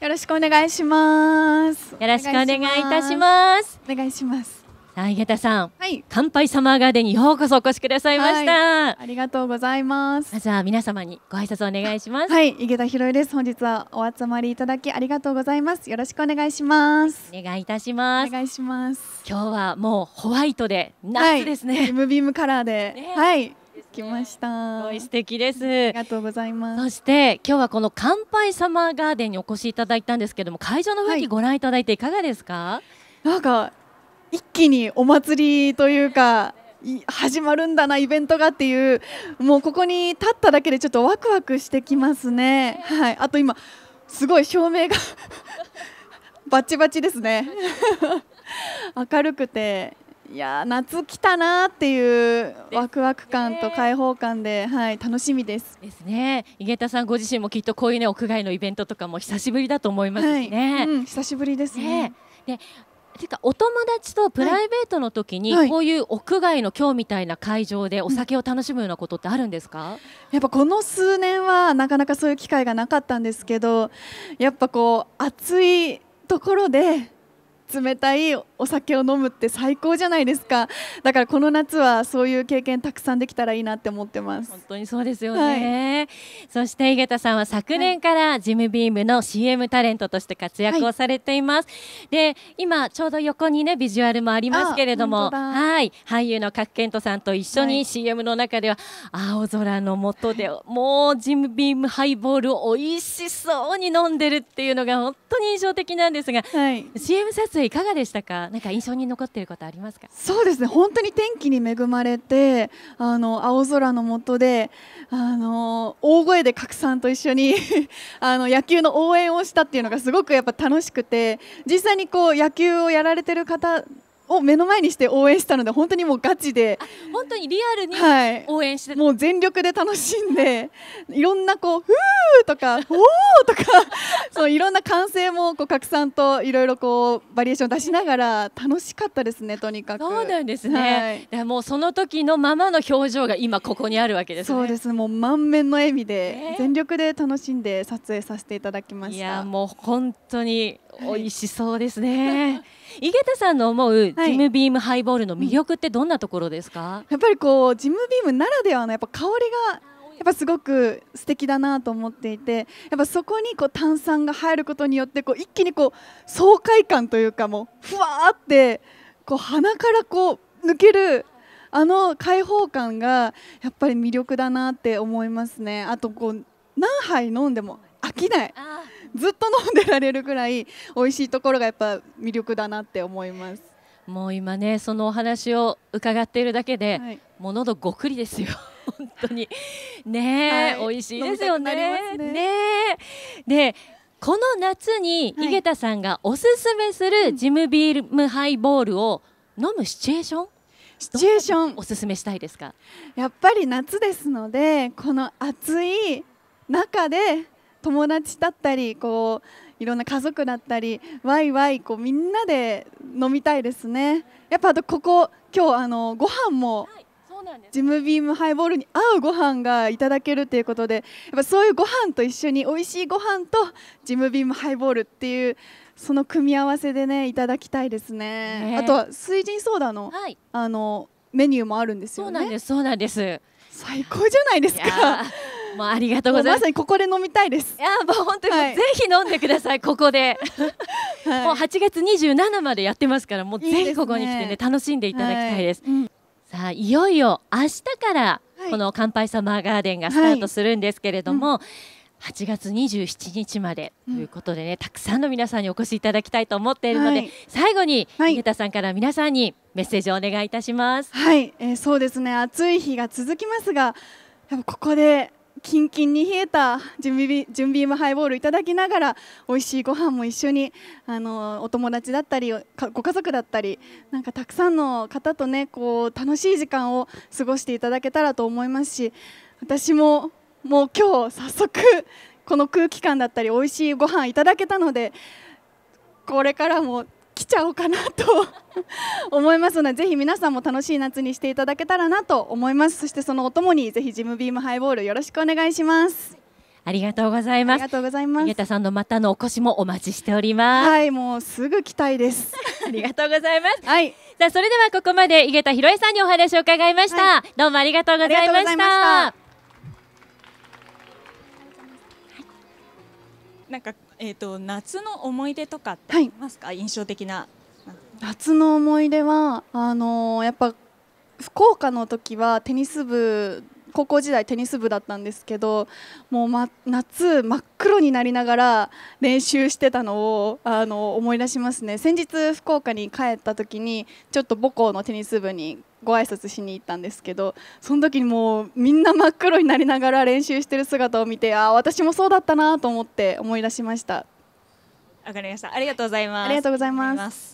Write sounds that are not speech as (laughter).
よろしくお願いします。よろしくお願いいたします。お願いします。さあ、井桁さん、はい、乾杯サマーガーデンにようこそお越しくださいました、はい、ありがとうございます。まずは皆様にご挨拶お願いします。はい、井桁弘恵です。本日はお集まりいただきありがとうございます。よろしくお願いします。お願いいたします。お願いします。今日はもうホワイトで夏ですね。はい、ムビームカラーで、ね、はい。来ました。すごい素敵です。ありがとうございます。そして今日はこの乾杯サマーガーデンにお越しいただいたんですけども、会場の雰囲気ご覧いただいていかがですか？はい、なんか一気にお祭りというか。始まるんだなイベントがっていうもうここに立っただけでちょっとワクワクしてきますね、はい、あと今すごい照明が (laughs) バッチバチですね (laughs) 明るくていや夏来たなっていうワクワク感と開放感で、はい、楽しみですですね井桁さんご自身もきっとこういう、ね、屋外のイベントとかも久しぶりだと思いますしね、はいうん、久しぶりですね。ねでてかお友達とプライベートの時に、はいはい、こういう屋外の今日みたいな会場でお酒を楽しむようなことってあるんですか、やっぱこの数年はなかなかそういう機会がなかったんですけどやっぱこう暑いところで冷たいお酒を飲むって最高じゃないですかだからこの夏はそういう経験たくさんできたらいいなって思ってます本当にそうですよね、はい、そして井桁さんは昨年からジムビームの CM タレントとして活躍をされています、はい、で今ちょうど横にねビジュアルもありますけれどもはい俳優の角健賢人さんと一緒に CM の中では青空の下でもうジムビームハイボールを美味しそうに飲んでるっていうのが本当に印象的なんですが、はい、CM 撮影生いかがでしたかなんか印象に残っていることありますかそうですね本当に天気に恵まれてあの青空の下であの大声で拡散と一緒に (laughs) あの野球の応援をしたっていうのがすごくやっぱ楽しくて実際にこう野球をやられてる方を目の前にして応援したので本当にもうガチで本当にリアルに応援して、はい、もう全力で楽しんで (laughs) いろんなこう「ふー!」とか「(laughs) おー!」とか (laughs) そういろんな歓声もこう拡散といろいろこうバリエーション出しながら楽しかったですねとにかくそうなんですね、はい、もうその時のままの表情が今ここにあるわけです、ね、そうですもう満面の笑みで、全力で楽しんで撮影させていただきましたいやもう本当に美味しそうですね。(laughs) 井桁さんの思うジムビームハイボールの魅力ってどんなところですか、はい、やっぱりこうジムビームならではのやっぱ香りがやっぱすごく素敵だなと思っていてやっぱそこにこう炭酸が入ることによってこう一気にこう爽快感というかもうふわーってこう鼻からこう抜けるあの開放感がやっぱり魅力だなって思いますねあとこう何杯飲んでも飽きない。ずっと飲んでられるくらい美味しいところがやっぱ魅力だなって思います。もう今ねそのお話を伺っているだけで、はい、もう喉ごくりですよ (laughs) 本当にね、はい、美味しいですよね。ね、ね、でこの夏に井桁さんがおすすめするジムビームハイボールを飲むシチュエーションシチュエーションおすすめしたいですかやっぱり夏ですのでこの暑い中で友達だったりこういろんな家族だったりワイワイこうみんなで飲みたいですねやっぱあとここ今日あのご飯も、ジムビームハイボールに合うご飯がいただけるということでやっぱそういうご飯と一緒に美味しいご飯とジムビームハイボールっていうその組み合わせでねいただきたいですね、ねあとは水神ソーダのはい、あのメニューもあるんですよねそうなんですそうなんです最高じゃないですかもうありがとうございます。まさにここで飲みたいです。いやもう本当に、はい、ぜひ飲んでくださいここで。(laughs) はい、もう8月27までやってますからもうぜひここに来てね、ね、楽しんでいただきたいです。はいうん、さあいよいよ明日からこの乾杯サマーガーデンがスタートするんですけれども。はいうん8月27日までということでね、うん、たくさんの皆さんにお越しいただきたいと思っているので、はい、最後に、はい、井桁さんから皆さんにメッセージをお願いいたします。はい、えー、そうですね暑い日が続きますがやっぱここでキンキンに冷えた準備準備ムハイボールいただきながら美味しいご飯も一緒にあのお友達だったりご家族だったりなんかたくさんの方とねこう楽しい時間を過ごしていただけたらと思いますし私ももう今日早速この空気感だったり美味しいご飯いただけたのでこれからもきちゃおうかなと思いますのでぜひ皆さんも楽しい夏にしていただけたらなと思いますそしてそのお供にぜひジムビームハイボールよろしくお願いします。ありがとうございます。ありがとうございます。田さんのまたのお越しもお待ちしております。はい、もうすぐ来たいです。(laughs) ありがとうございます。はい。じゃあ、それではここまで井桁弘恵さんにお話を伺いました、はい、どうもありがとうございました。なんかえっ、ー、と夏の思い出とかってありますか、はい、印象的な。夏の思い出はあのー、やっぱ福岡の時はテニス部高校時代テニス部だったんですけどもう、ま、夏真っ黒になりながら練習してたのをあの思い出しますね先日福岡に帰った時にちょっと母校のテニス部にご挨拶しに行ったんですけどその時にもうみんな真っ黒になりながら練習してる姿を見てああ私もそうだったなと思って思い出しましたわかりましたありがとうございますありがとうございます